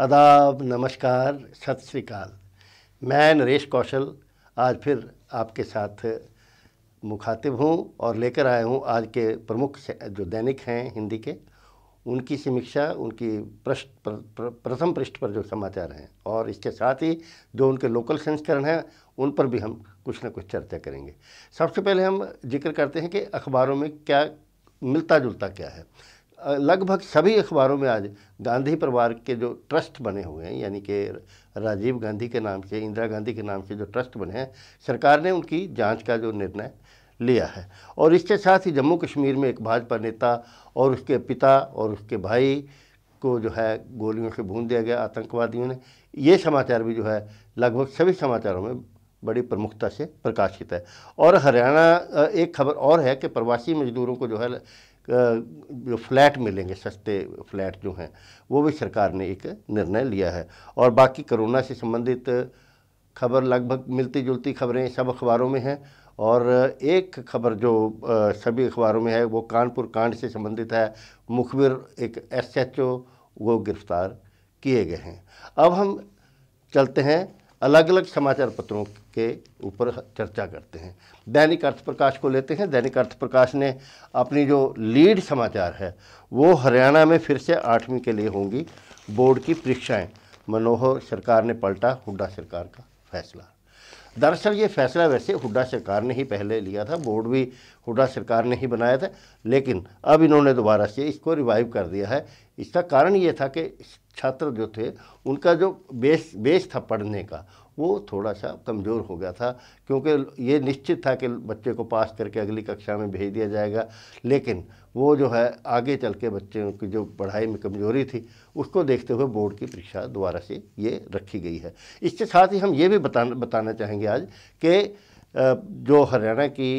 अदाब नमस्कार सत श्रीकाल मैं नरेश कौशल आज फिर आपके साथ मुखातिब हूँ और लेकर आया हूँ आज के प्रमुख जो दैनिक हैं हिंदी के उनकी समीक्षा उनकी पृष्ठ प्र, प्रथम पृष्ठ पर जो समाचार हैं और इसके साथ ही जो उनके लोकल संस्करण हैं उन पर भी हम कुछ ना कुछ चर्चा करेंगे सबसे पहले हम जिक्र करते हैं कि अखबारों में क्या मिलता जुलता क्या है लगभग सभी अखबारों में आज गांधी परिवार के जो ट्रस्ट बने हुए हैं यानी कि राजीव गांधी के नाम से इंदिरा गांधी के नाम से जो ट्रस्ट बने हैं सरकार ने उनकी जांच का जो निर्णय लिया है और इसके साथ ही जम्मू कश्मीर में एक भाजपा नेता और उसके पिता और उसके भाई को जो है गोलियों से भून दिया गया आतंकवादियों ने ये समाचार भी जो है लगभग सभी समाचारों में बड़ी प्रमुखता से प्रकाशित है और हरियाणा एक खबर और है कि प्रवासी मजदूरों को जो है जो फ्लैट मिलेंगे सस्ते फ्लैट जो हैं वो भी सरकार ने एक निर्णय लिया है और बाकी कोरोना से संबंधित खबर लगभग मिलती जुलती खबरें सब अखबारों में हैं और एक खबर जो सभी अखबारों में है वो कानपुर कांड से संबंधित है मुखबिर एक एसएचओ वो गिरफ्तार किए गए हैं अब हम चलते हैं अलग अलग समाचार पत्रों के ऊपर चर्चा करते हैं दैनिक अर्थ प्रकाश को लेते हैं दैनिक अर्थ प्रकाश ने अपनी जो लीड समाचार है वो हरियाणा में फिर से आठवीं के लिए होंगी बोर्ड की परीक्षाएं मनोहर सरकार ने पलटा हुड्डा सरकार का फैसला दरअसल ये फैसला वैसे हुड्डा सरकार ने ही पहले लिया था बोर्ड भी हुड्डा सरकार ने ही बनाया था लेकिन अब इन्होंने दोबारा से इसको रिवाइव कर दिया है इसका कारण ये था कि छात्र जो थे उनका जो बेस बेस था पढ़ने का वो थोड़ा सा कमज़ोर हो गया था क्योंकि ये निश्चित था कि बच्चे को पास करके अगली कक्षा में भेज दिया जाएगा लेकिन वो जो है आगे चल के बच्चों की जो पढ़ाई में कमज़ोरी थी उसको देखते हुए बोर्ड की परीक्षा दोबारा से ये रखी गई है इसके साथ ही हम ये भी बताना बताना चाहेंगे आज कि जो हरियाणा की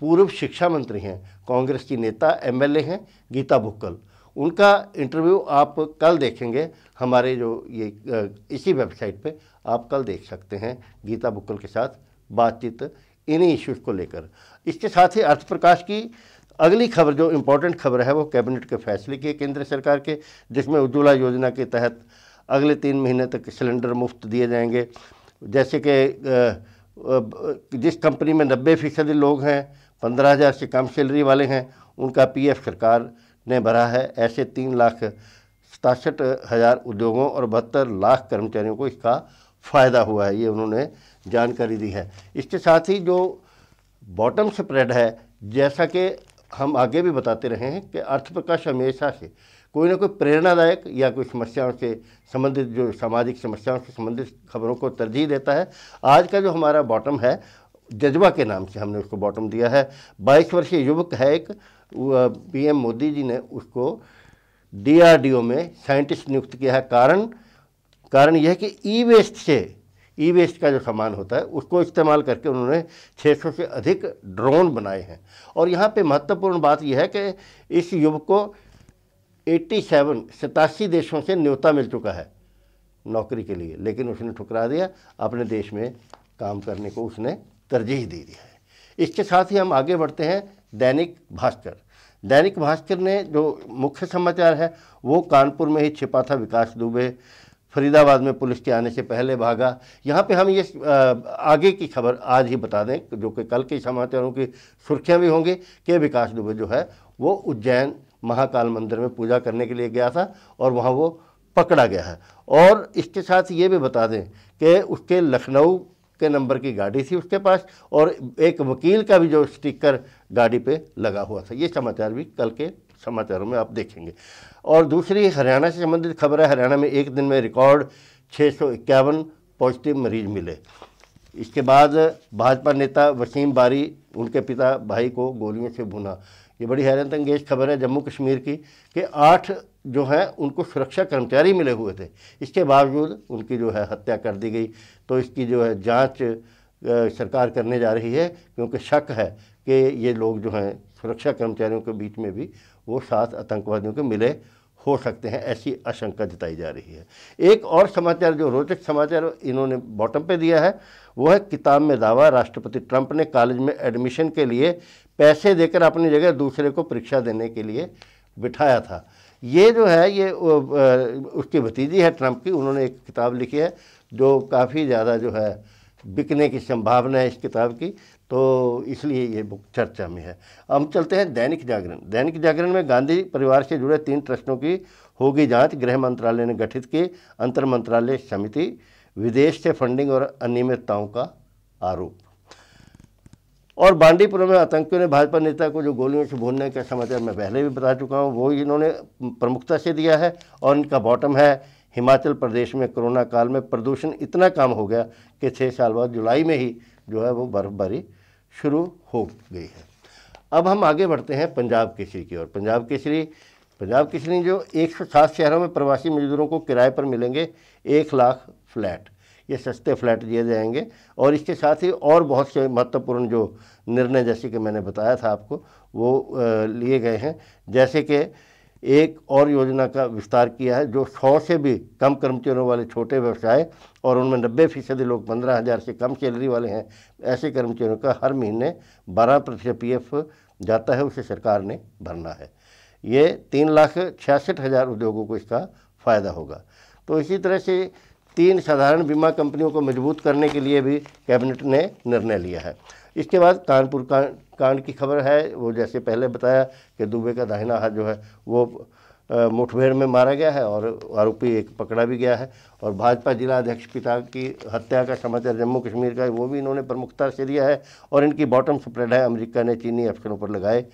पूर्व शिक्षा मंत्री हैं कांग्रेस की नेता एमएलए हैं गीता भुक्कल उनका इंटरव्यू आप कल देखेंगे हमारे जो ये इसी वेबसाइट पे आप कल देख सकते हैं गीता बुक्कल के साथ बातचीत इन्हीं इश्यूज को लेकर इसके साथ ही अर्थप्रकाश की अगली खबर जो इम्पोर्टेंट खबर है वो कैबिनेट के फैसले की केंद्र सरकार के जिसमें उज्ज्वला योजना के तहत अगले तीन महीने तक सिलेंडर मुफ्त दिए जाएंगे जैसे कि जिस कंपनी में नब्बे फीसदी लोग हैं पंद्रह हज़ार से कम सैलरी वाले हैं उनका पीएफ सरकार ने भरा है ऐसे तीन लाख सतासठ हज़ार उद्योगों और बहत्तर लाख कर्मचारियों को इसका फ़ायदा हुआ है ये उन्होंने जानकारी दी है इसके साथ ही जो बॉटम स्प्रेड है जैसा कि हम आगे भी बताते रहे हैं कि अर्थप्रकाश हमेशा से कोई ना कोई प्रेरणादायक या कोई समस्याओं से संबंधित जो सामाजिक समस्याओं से संबंधित खबरों को तरजीह देता है आज का जो हमारा बॉटम है जज्बा के नाम से हमने उसको बॉटम दिया है बाईस वर्षीय युवक है एक पीएम मोदी जी ने उसको डीआरडीओ में साइंटिस्ट नियुक्त किया है कारण कारण यह है कि ई वेस्ट से ई वेस्ट का जो सामान होता है उसको इस्तेमाल करके उन्होंने 600 से अधिक ड्रोन बनाए हैं और यहाँ पे महत्वपूर्ण बात यह है कि इस युवक को 87 सतासी देशों से न्योता मिल चुका है नौकरी के लिए लेकिन उसने ठुकरा दिया अपने देश में काम करने को उसने तरजीह दे दी है इसके साथ ही हम आगे बढ़ते हैं दैनिक भास्कर दैनिक भास्कर ने जो मुख्य समाचार है वो कानपुर में ही छिपा था विकास दुबे फरीदाबाद में पुलिस के आने से पहले भागा यहाँ पे हम ये आगे की खबर आज ही बता दें जो कि कल के समाचारों की सुर्खियाँ भी होंगी कि विकास दुबे जो है वो उज्जैन महाकाल मंदिर में पूजा करने के लिए गया था और वहाँ वो पकड़ा गया है और इसके साथ ये भी बता दें कि उसके लखनऊ के नंबर की गाड़ी थी उसके पास और एक वकील का भी जो स्टिकर गाड़ी पे लगा हुआ था ये समाचार भी कल के समाचारों में आप देखेंगे और दूसरी हरियाणा से संबंधित खबर है हरियाणा में एक दिन में रिकॉर्ड छः पॉजिटिव मरीज मिले इसके बाद भाजपा नेता वसीम बारी उनके पिता भाई को गोलियों से भुना ये बड़ी हैरत अंगेज खबर है जम्मू कश्मीर की कि आठ जो हैं उनको सुरक्षा कर्मचारी मिले हुए थे इसके बावजूद उनकी जो है हत्या कर दी गई तो इसकी जो है जांच सरकार करने जा रही है क्योंकि शक है कि ये लोग जो हैं सुरक्षा कर्मचारियों के बीच में भी वो सात आतंकवादियों के मिले हो सकते हैं ऐसी आशंका जताई जा रही है एक और समाचार जो रोचक समाचार इन्होंने बॉटम पे दिया है वो है किताब में दावा राष्ट्रपति ट्रंप ने कॉलेज में एडमिशन के लिए पैसे देकर अपनी जगह दूसरे को परीक्षा देने के लिए बिठाया था ये जो है ये उसकी भतीजी है ट्रंप की उन्होंने एक किताब लिखी है जो काफ़ी ज़्यादा जो है बिकने की संभावना है इस किताब की तो इसलिए ये बुक चर्चा में है हम चलते हैं दैनिक जागरण दैनिक जागरण में गांधी परिवार से जुड़े तीन ट्रस्टों की होगी जांच गृह मंत्रालय ने गठित की अंतर मंत्रालय समिति विदेश से फंडिंग और अनियमितताओं का आरोप और बांडीपुर में आतंकियों ने भाजपा नेता को जो गोलियों से भूनने का समाचार मैं पहले भी बता चुका हूँ वो इन्होंने प्रमुखता से दिया है और इनका बॉटम है हिमाचल प्रदेश में कोरोना काल में प्रदूषण इतना कम हो गया कि छः साल बाद जुलाई में ही जो है वो बर्फबारी शुरू हो गई है अब हम आगे बढ़ते हैं पंजाब केसरी की ओर पंजाब केसरी पंजाब केसरी जो एक सौ सात शहरों में प्रवासी मजदूरों को किराए पर मिलेंगे एक लाख फ्लैट ये सस्ते फ्लैट दिए जाएंगे और इसके साथ ही और बहुत से महत्वपूर्ण जो निर्णय जैसे कि मैंने बताया था आपको वो लिए गए हैं जैसे कि एक और योजना का विस्तार किया है जो सौ से भी कम कर्मचारियों वाले छोटे व्यवसाय और उनमें नब्बे फीसदी लोग पंद्रह हज़ार से कम सैलरी वाले हैं ऐसे कर्मचारियों का हर महीने बारह प्रतिशत पी जाता है उसे सरकार ने भरना है ये तीन लाख छियासठ हज़ार उद्योगों को इसका फ़ायदा होगा तो इसी तरह से तीन साधारण बीमा कंपनियों को मजबूत करने के लिए भी कैबिनेट ने निर्णय लिया है इसके बाद कानपुर कांड की खबर है वो जैसे पहले बताया कि दुबे का दाहिना हाथ जो है वो मुठभेड़ में मारा गया है और आरोपी एक पकड़ा भी गया है और भाजपा जिला अध्यक्ष पिता की हत्या का समाचार जम्मू कश्मीर का वो भी इन्होंने प्रमुखता से दिया है और इनकी बॉटम स्प्रेड है अमेरिका ने चीनी अफसरों पर लगाए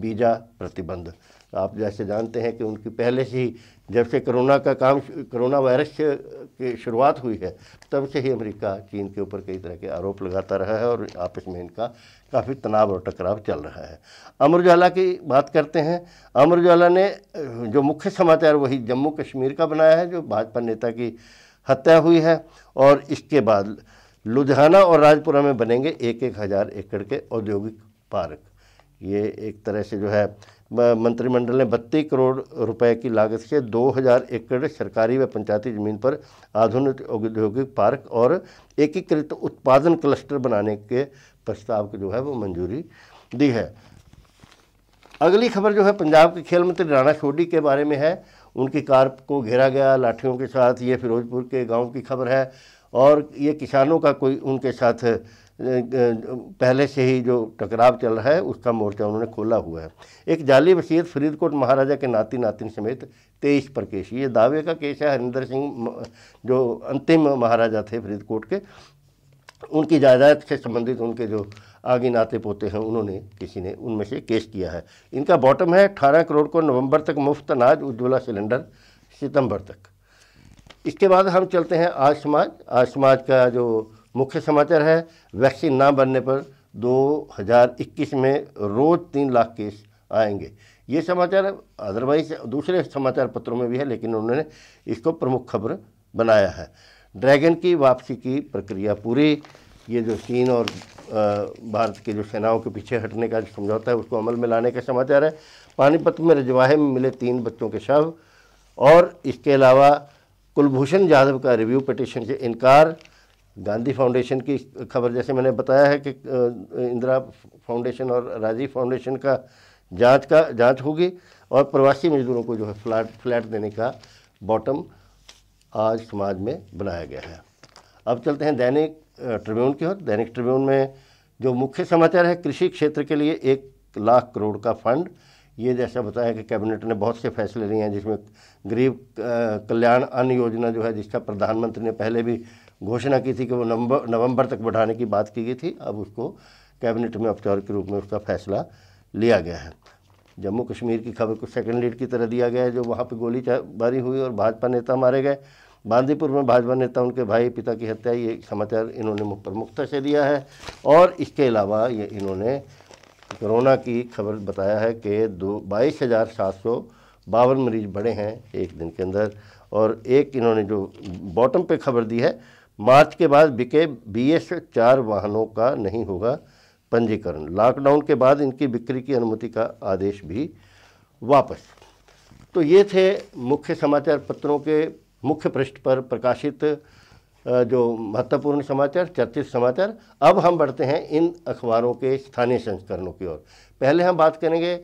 बीजा प्रतिबंध आप जैसे जानते हैं कि उनकी पहले से ही जब से कोरोना का काम कोरोना वायरस की शुरुआत हुई है तब से ही अमेरिका चीन के ऊपर कई तरह के आरोप लगाता रहा है और आपस में इनका काफ़ी तनाव और टकराव चल रहा है अमर उजाला की बात करते हैं अमर उजाला ने जो मुख्य समाचार वही जम्मू कश्मीर का बनाया है जो भाजपा नेता की हत्या हुई है और इसके बाद लुधियाना और राजपुरा में बनेंगे एक एक हज़ार एकड़ के औद्योगिक पार्क ये एक तरह से जो है मंत्रिमंडल ने बत्तीस करोड़ रुपए की लागत से 2000 एकड़ सरकारी व पंचायती ज़मीन पर आधुनिक औद्योगिक पार्क और एकीकृत उत्पादन क्लस्टर बनाने के प्रस्ताव को जो है वो मंजूरी दी है अगली खबर जो है पंजाब के खेल मंत्री राणा सोडी के बारे में है उनकी कार को घेरा गया लाठियों के साथ ये फिरोजपुर के गांव की खबर है और ये किसानों का कोई उनके साथ पहले से ही जो टकराव चल रहा है उसका मोर्चा उन्होंने खोला हुआ है एक जाली वसीयत फरीदकोट महाराजा के नाती नातिन समेत तेईस पर केस ये दावे का केस है हरिंदर सिंह जो अंतिम महाराजा थे फरीदकोट के उनकी जायदाद से संबंधित उनके जो आगे नाते पोते हैं उन्होंने किसी ने उनमें से केस किया है इनका बॉटम है अठारह करोड़ को नवंबर तक मुफ्त अनाज उज्ज्वला सिलेंडर सितंबर तक इसके बाद हम चलते हैं आज समाज आज समाज का जो मुख्य समाचार है वैक्सीन ना बनने पर 2021 में रोज़ तीन लाख केस आएंगे ये समाचार अदरवाइज दूसरे समाचार पत्रों में भी है लेकिन उन्होंने इसको प्रमुख खबर बनाया है ड्रैगन की वापसी की प्रक्रिया पूरी ये जो चीन और भारत के जो सेनाओं के पीछे हटने का जो समझौता है उसको अमल में लाने का समाचार है पानीपत में रजवाहे में मिले तीन बच्चों के शव और इसके अलावा कुलभूषण जाधव का रिव्यू पटिशन से इनकार गांधी फाउंडेशन की खबर जैसे मैंने बताया है कि इंदिरा फाउंडेशन और राजीव फाउंडेशन का जांच का जांच होगी और प्रवासी मजदूरों को जो है फ्लैट फ्लैट देने का बॉटम आज समाज में बनाया गया है अब चलते हैं दैनिक ट्रिब्यून की ओर दैनिक ट्रिब्यून में जो मुख्य समाचार है कृषि क्षेत्र के लिए एक लाख करोड़ का फंड ये जैसा बताया कि कैबिनेट ने बहुत से फैसले लिए हैं जिसमें गरीब कल्याण अन्न योजना जो है जिसका प्रधानमंत्री ने पहले भी घोषणा की थी कि वो नवंबर नवंबर तक बढ़ाने की बात की गई थी अब उसको कैबिनेट में औपचारिक के रूप में उसका फैसला लिया गया है जम्मू कश्मीर की खबर को सेकंड लीड की तरह दिया गया है जो वहाँ पर गोली बारी हुई और भाजपा नेता मारे गए बांदीपुर में भाजपा नेता उनके भाई पिता की हत्या ये समाचार इन्होंने प्रमुखता से दिया है और इसके अलावा ये इन्होंने कोरोना की खबर बताया है कि दो बाईस हज़ार सात सौ बावन मरीज बढ़े हैं एक दिन के अंदर और एक इन्होंने जो बॉटम पे खबर दी है मार्च के बाद बिके बी एस चार वाहनों का नहीं होगा पंजीकरण लॉकडाउन के बाद इनकी बिक्री की अनुमति का आदेश भी वापस तो ये थे मुख्य समाचार पत्रों के मुख्य पृष्ठ पर प्रकाशित जो महत्वपूर्ण समाचार चर्चित समाचार अब हम बढ़ते हैं इन अखबारों के स्थानीय संस्करणों की ओर पहले हम बात करेंगे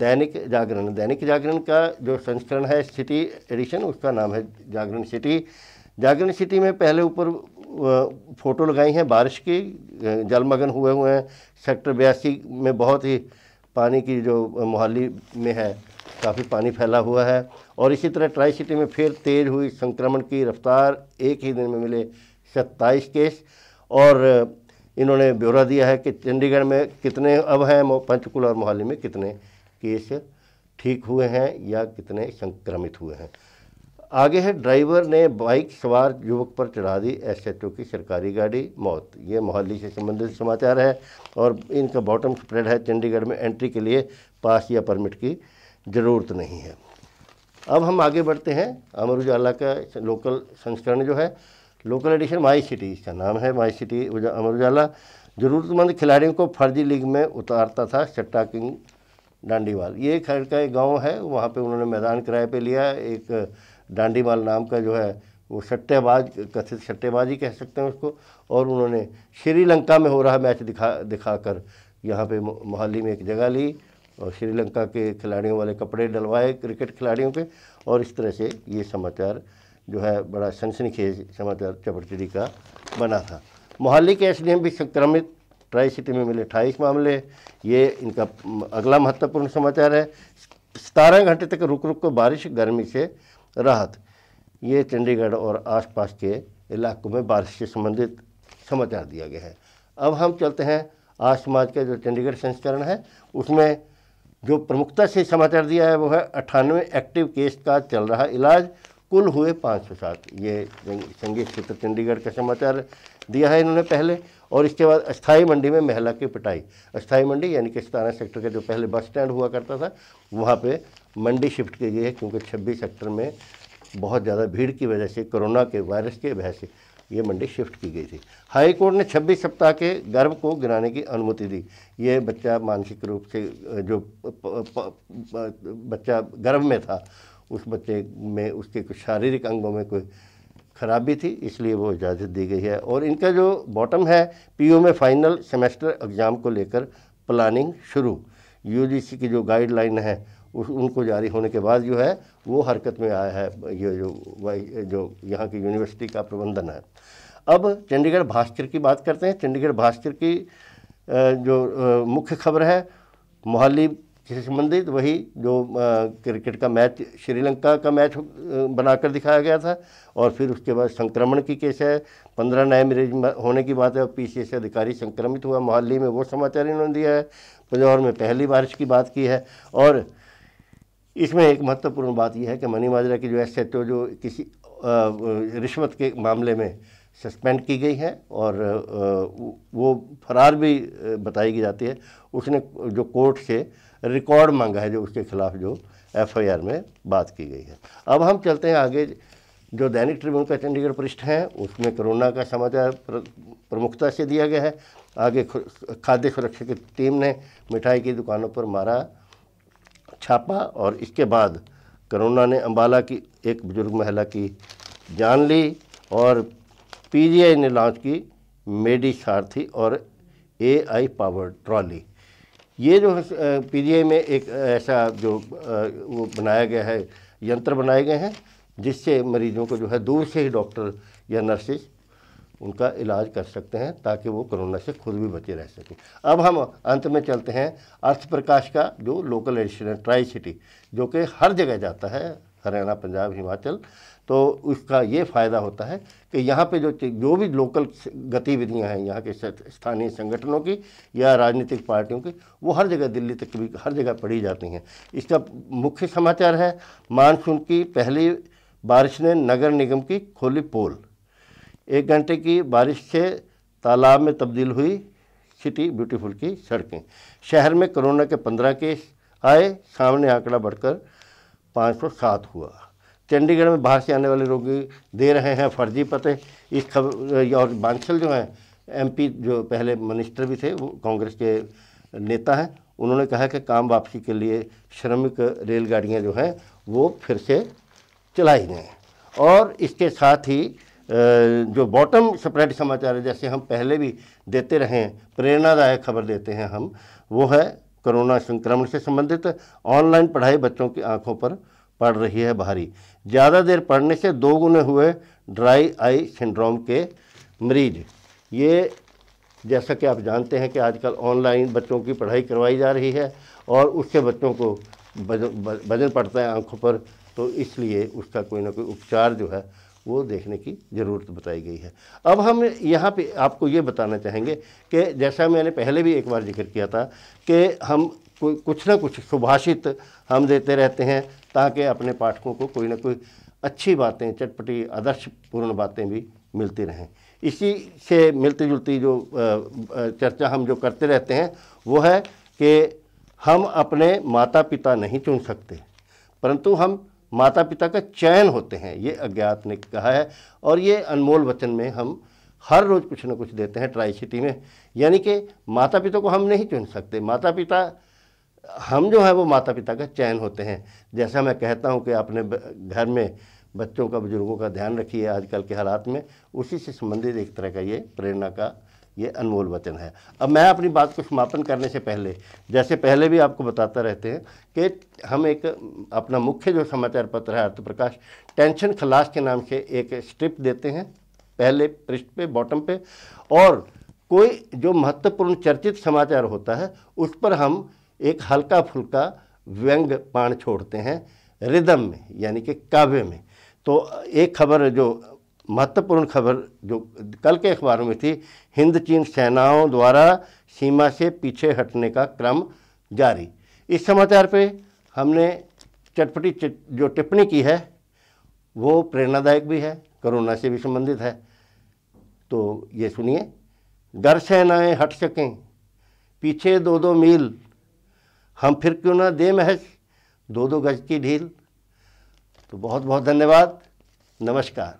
दैनिक जागरण दैनिक जागरण का जो संस्करण है सिटी एडिशन उसका नाम है जागरण सिटी जागरण सिटी में पहले ऊपर फ़ोटो लगाई हैं बारिश की जलमग्न हुए हुए हैं सेक्टर बयासी में बहुत ही पानी की जो मोहाली में है काफ़ी पानी फैला हुआ है और इसी तरह ट्राई सिटी में फिर तेज़ हुई संक्रमण की रफ्तार एक ही दिन में मिले सत्ताईस केस और इन्होंने ब्यौरा दिया है कि चंडीगढ़ में कितने अब हैं पंचकुला और मोहाली में कितने केस ठीक हुए हैं या कितने संक्रमित हुए हैं आगे है ड्राइवर ने बाइक सवार युवक पर चढ़ा दी ओ की सरकारी गाड़ी मौत ये मोहाली से संबंधित समाचार है और इनका बॉटम स्प्रेड है चंडीगढ़ में एंट्री के लिए पास या परमिट की ज़रूरत नहीं है अब हम आगे बढ़ते हैं अमर उजाला का लोकल संस्करण जो है लोकल एडिशन माई सिटी इसका नाम है माई सिटी अमर उजाला ज़रूरतमंद खिलाड़ियों को फर्जी लीग में उतारता था सट्टा किंग डांडीवाल ये खैर का एक गाँव है वहाँ पर उन्होंने मैदान किराए पर लिया एक डांडीमाल नाम का जो है वो सट्टेबाज कथित सट्टेबाजी कह सकते हैं उसको और उन्होंने श्रीलंका में हो रहा मैच दिखा दिखा कर यहाँ पे मोहाली में एक जगह ली और श्रीलंका के खिलाड़ियों वाले कपड़े डलवाए क्रिकेट खिलाड़ियों के और इस तरह से ये समाचार जो है बड़ा सनसनीखेज समाचार चपड़चिड़ी का बना था मोहाली के एस भी संक्रमित ट्राई सिटी में मिले अठाईस मामले ये इनका अगला महत्वपूर्ण समाचार है सतारह घंटे तक रुक रुक कर बारिश गर्मी से राहत ये चंडीगढ़ और आसपास के इलाकों में बारिश से संबंधित समाचार दिया गया है अब हम चलते हैं आज समाज का जो चंडीगढ़ संस्करण है उसमें जो प्रमुखता से समाचार दिया है वो है अट्ठानवे एक्टिव केस का चल रहा इलाज कुल हुए पाँच सौ सात ये संगीत क्षेत्र चंडीगढ़ का समाचार दिया है इन्होंने पहले और इसके बाद अस्थाई मंडी में महिला की पिटाई अस्थाई मंडी यानी कि सतारा सेक्टर का जो पहले बस स्टैंड हुआ करता था वहाँ पे मंडी शिफ्ट की गई है क्योंकि छब्बीस सेक्टर में बहुत ज़्यादा भीड़ की वजह से कोरोना के वायरस के वजह से ये मंडी शिफ्ट की गई थी हाई कोर्ट ने 26 सप्ताह के गर्भ को गिराने की अनुमति दी ये बच्चा मानसिक रूप से जो बच्चा गर्भ में था उस बच्चे में उसके कुछ शारीरिक अंगों में कोई ख़राबी थी इसलिए वो इजाज़त दी गई है और इनका जो बॉटम है पीओ में फ़ाइनल सेमेस्टर एग्ज़ाम को लेकर प्लानिंग शुरू यूजीसी की जो गाइडलाइन है उस उनको जारी होने के बाद जो है वो हरकत में आया है ये जो वाई जो यहाँ की यूनिवर्सिटी का प्रबंधन है अब चंडीगढ़ भास्कर की बात करते हैं चंडीगढ़ भास्कर की जो मुख्य खबर है मोहाली इससे संबंधित वही जो क्रिकेट का मैच श्रीलंका का मैच बनाकर दिखाया गया था और फिर उसके बाद संक्रमण की केस है पंद्रह नए मरीज होने की बात है और पी अधिकारी संक्रमित हुआ मोहाली में वो समाचार इन्होंने दिया है पंजौर में पहली बारिश की बात की है और इसमें एक महत्वपूर्ण बात यह है कि मनी माजरा की जो एस एच ओ जो किसी रिश्वत के मामले में सस्पेंड की गई है और वो फरार भी बताई जाती है उसने जो कोर्ट से रिकॉर्ड मांगा है जो उसके खिलाफ जो एफआईआर में बात की गई है अब हम चलते हैं आगे जो दैनिक ट्रिब्यून का चंडीगढ़ पृष्ठ है उसमें कोरोना का समाचार प्रमुखता से दिया गया है आगे खाद्य सुरक्षा की टीम ने मिठाई की दुकानों पर मारा छापा और इसके बाद कोरोना ने अम्बाला की एक बुजुर्ग महिला की जान ली और पीजीआई ने लॉन्च की मेडी सारथी और एआई पावर ट्रॉली ये जो पी में एक ऐसा जो वो बनाया गया है यंत्र बनाए गए हैं जिससे मरीजों को जो है दूर से ही डॉक्टर या नर्सेज उनका इलाज कर सकते हैं ताकि वो कोरोना से खुद भी बचे रह सकें अब हम अंत में चलते हैं अर्थ प्रकाश का जो लोकल एडिशन है ट्राई सिटी जो कि हर जगह जाता है हरियाणा पंजाब हिमाचल तो उसका ये फ़ायदा होता है कि यहाँ पे जो जो भी लोकल गतिविधियाँ हैं यहाँ के स्थानीय संगठनों की या राजनीतिक पार्टियों की वो हर जगह दिल्ली तक भी हर जगह पढ़ी जाती हैं इसका मुख्य समाचार है मानसून की पहली बारिश ने नगर निगम की खोली पोल एक घंटे की बारिश से तालाब में तब्दील हुई सिटी ब्यूटीफुल की सड़कें शहर में कोरोना के पंद्रह केस आए सामने आंकड़ा बढ़कर पाँच सौ सात हुआ चंडीगढ़ में बाहर से आने वाले रोगी दे रहे हैं फर्जी पते इस खबर और बांसल जो हैं एमपी जो पहले मिनिस्टर भी थे वो कांग्रेस के नेता हैं उन्होंने कहा कि काम वापसी के लिए श्रमिक रेलगाड़ियाँ जो हैं वो फिर से चलाई जाएँ और इसके साथ ही जो बॉटम स्प्रेड समाचार है जैसे हम पहले भी देते रहे हैं प्रेरणादायक खबर देते हैं हम वो है कोरोना संक्रमण से संबंधित ऑनलाइन पढ़ाई बच्चों की आंखों पर पड़ रही है भारी ज़्यादा देर पढ़ने से दोगुने हुए ड्राई आई सिंड्रोम के मरीज ये जैसा कि आप जानते हैं कि आजकल ऑनलाइन बच्चों की पढ़ाई करवाई जा रही है और उससे बच्चों को वजन पड़ता है आंखों पर तो इसलिए उसका कोई ना कोई उपचार जो है वो देखने की ज़रूरत बताई गई है अब हम यहाँ पे आपको ये बताना चाहेंगे कि जैसा मैंने पहले भी एक बार जिक्र किया था कि हम कुछ ना कुछ सुभाषित हम देते रहते हैं ताकि अपने पाठकों को कोई ना कोई अच्छी बातें चटपटी आदर्शपूर्ण बातें भी मिलती रहें इसी से मिलती जुलती जो चर्चा हम जो करते रहते हैं वो है कि हम अपने माता पिता नहीं चुन सकते परंतु हम माता पिता का चयन होते हैं ये अज्ञात ने कहा है और ये अनमोल वचन में हम हर रोज़ कुछ ना कुछ देते हैं ट्राई सिटी में यानी कि माता पिता को हम नहीं चुन सकते माता पिता हम जो है वो माता पिता का चयन होते हैं जैसा मैं कहता हूँ कि अपने घर में बच्चों का बुज़ुर्गों का ध्यान रखिए आजकल के हालात में उसी से संबंधित एक तरह का ये प्रेरणा का ये अनमोल वचन है अब मैं अपनी बात को समापन करने से पहले जैसे पहले भी आपको बताता रहते हैं कि हम एक अपना मुख्य जो समाचार पत्र है आर्थ टेंशन खलास के नाम से एक स्ट्रिप देते हैं पहले पृष्ठ पे बॉटम पे और कोई जो महत्वपूर्ण चर्चित समाचार होता है उस पर हम एक हल्का फुल्का व्यंग पाण छोड़ते हैं रिदम में यानी कि काव्य में तो एक खबर जो महत्वपूर्ण खबर जो कल के अखबारों में थी हिंद चीन सेनाओं द्वारा सीमा से पीछे हटने का क्रम जारी इस समाचार पे हमने चटपटी जो टिप्पणी की है वो प्रेरणादायक भी है कोरोना से भी संबंधित है तो ये सुनिए घर सेनाएँ हट सकें पीछे दो दो मील हम फिर क्यों ना दे महज दो दो गज की ढील तो बहुत बहुत धन्यवाद नमस्कार